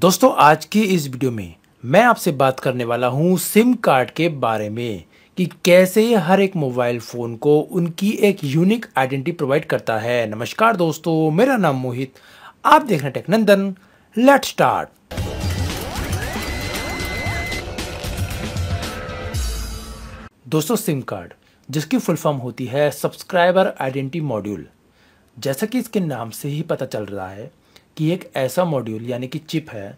दोस्तों आज की इस वीडियो में मैं आपसे बात करने वाला हूं सिम कार्ड के बारे में कि कैसे हर एक मोबाइल फ़ोन को उनकी एक यूनिक आइडेंटिटी प्रोवाइड करता है नमस्कार दोस्तों मेरा नाम मोहित आप देख रहे हैं टेकनंदन लेट स्टार्ट दोस्तों सिम कार्ड जिसकी फुल फॉर्म होती है सब्सक्राइबर आइडेंटिटी मॉड्यूल जैसा कि इसके नाम से ही पता चल रहा है कि एक ऐसा मॉड्यूल यानी कि चिप है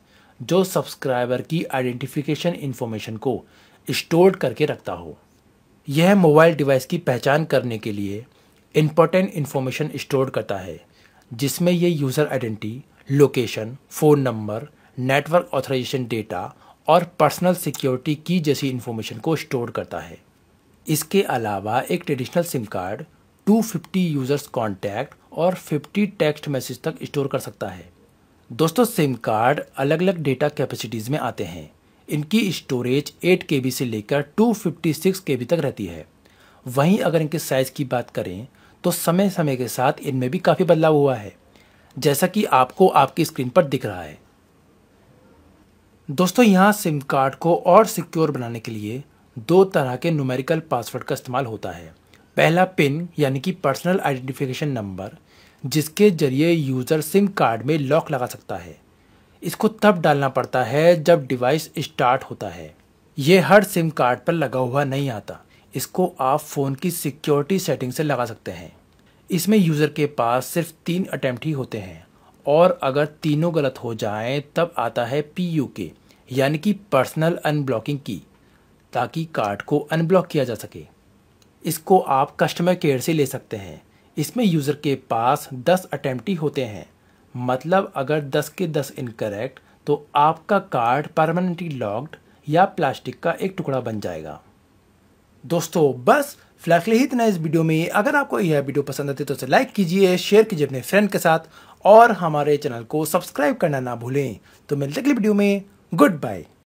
जो सब्सक्राइबर की आइडेंटिफिकेशन इन्फॉर्मेशन को स्टोर करके रखता हो यह मोबाइल डिवाइस की पहचान करने के लिए इम्पोर्टेंट इन्फॉर्मेशन स्टोर करता है जिसमें यह user identity location phone number network authorization data और पर्सनल सिक्योरिटी की जैसी इन्फॉर्मेशन को स्टोर करता है इसके अलावा एक traditional SIM card 250 users contact और 50 टेक्स्ट मैसेज तक स्टोर कर सकता है दोस्तों सिम कार्ड अलग अलग डेटा कैपेसिटीज़ में आते हैं इनकी स्टोरेज एट के से लेकर टू के तक रहती है वहीं अगर इनके साइज़ की बात करें तो समय समय के साथ इनमें भी काफ़ी बदलाव हुआ है जैसा कि आपको आपकी स्क्रीन पर दिख रहा है दोस्तों यहाँ सिम कार्ड को और सिक्योर बनाने के लिए दो तरह के न्यूमेरिकल पासवर्ड का इस्तेमाल होता है पहला पिन यानी कि पर्सनल आइडेंटिफिकेशन नंबर जिसके जरिए यूज़र सिम कार्ड में लॉक लगा सकता है इसको तब डालना पड़ता है जब डिवाइस स्टार्ट होता है ये हर सिम कार्ड पर लगा हुआ नहीं आता इसको आप फ़ोन की सिक्योरिटी सेटिंग से लगा सकते हैं इसमें यूज़र के पास सिर्फ तीन अटैम्प्ट ही होते हैं और अगर तीनों गलत हो जाएं तब आता है पी यू के यानी कि पर्सनल अनब्लॉकिंग की ताकि कार्ड को अनब्लॉक किया जा सके इसको आप कस्टमर केयर से ले सकते हैं इसमें यूज़र के पास 10 अटैम्प्ट ही होते हैं मतलब अगर 10 के 10 इनकरेक्ट तो आपका कार्ड परमानेंटली लॉक्ड या प्लास्टिक का एक टुकड़ा बन जाएगा दोस्तों बस फ्लैकले ही इतना इस वीडियो में अगर आपको यह वीडियो पसंद आती है तो उसे लाइक कीजिए शेयर कीजिए अपने फ्रेंड के साथ और हमारे चैनल को सब्सक्राइब करना ना भूलें तो मिलते अगली वीडियो में गुड बाय